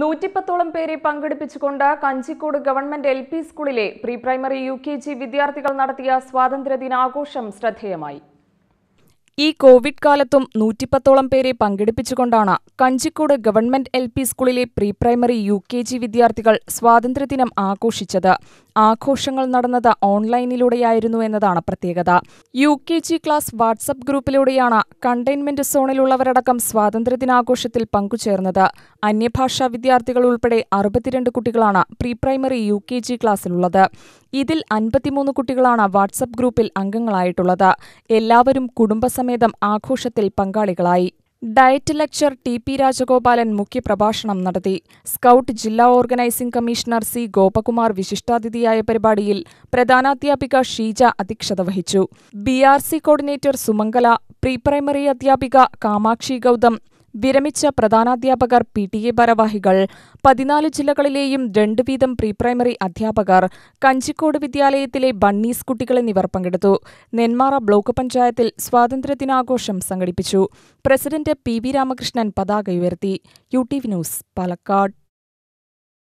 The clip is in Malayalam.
നൂറ്റിപ്പത്തോളം പേരെ പങ്കെടുപ്പിച്ചുകൊണ്ട് കഞ്ചിക്കോട് ഗവൺമെന്റ് എൽ പി സ്കൂളിലെ pre primary U K G വിദ്യാർത്ഥികൾ നടത്തിയ സ്വാതന്ത്ര്യ ദിനാഘോഷം ശ്രദ്ധേയമായി ഈ കോവിഡ് കാലത്തും നൂറ്റിപ്പത്തോളം പേരെ പങ്കെടുപ്പിച്ചുകൊണ്ടാണ് കഞ്ചിക്കോട് ഗവൺമെന്റ് എൽ പി സ്കൂളിലെ pre primary U K G വിദ്യാർത്ഥികൾ സ്വാതന്ത്ര്യദിനം ആഘോഷിച്ചത് ആഘോഷങ്ങൾ നടന്നത് ഓൺലൈനിലൂടെയായിരുന്നു എന്നതാണ് പ്രത്യേകത U K G class WhatsApp ഗ്രൂപ്പിലൂടെയാണ് കണ്ടെയ്ൻമെന്റ് സോണിലുള്ളവരടക്കം സ്വാതന്ത്ര്യദിനാഘോഷത്തിൽ പങ്കുചേർന്നത് അന്യഭാഷാ വിദ്യാർത്ഥികൾ ഉൾപ്പെടെ അറുപത്തിരണ്ട് കുട്ടികളാണ് pre primary U K G ക്ലാസ്സിലുള്ളത് ഇതിൽ അൻപത്തിമൂന്ന് കുട്ടികളാണ് വാട്സപ്പ് ഗ്രൂപ്പിൽ അംഗങ്ങളായിട്ടുള്ളത് എല്ലാവരും കുടുംബസമേതം ആഘോഷത്തിൽ പങ്കാളികളായി DIET lecturer T P Rajagopalan മുഖ്യപ്രഭാഷണം നടത്തി സ്കൗട്ട് ജില്ലാ ഓർഗനൈസിംഗ് കമ്മീഷണർ സി ഗോപകുമാർ വിശിഷ്ടാതിഥിയായ പരിപാടിയിൽ പ്രധാനാധ്യാപിക ഷീജ അധ്യക്ഷത വഹിച്ചു B R C coordinator Sumangala pre primary അധ്യാപിക കാമാക്ഷി ഗൗതം വിരമിച്ച പ്രധാനാധ്യാപകർ പി ടി എ ഭാരവാഹികൾ പതിനാല് ജില്ലകളിലെയും രണ്ടു വീതം പ്രീ പ്രൈമറി അധ്യാപകർ കഞ്ചിക്കോട് വിദ്യാലയത്തിലെ ബണ്ണീസ് കുട്ടികൾ എന്നിവർ പങ്കെടുത്തു നെന്മാറ ബ്ലോക്ക് പഞ്ചായത്തിൽ സ്വാതന്ത്ര്യദിനാഘോഷം സംഘടിപ്പിച്ചു പ്രസിഡന്റ് പി വി രാമകൃഷ്ണൻ പതാക ഉയർത്തി U T V news Palakkad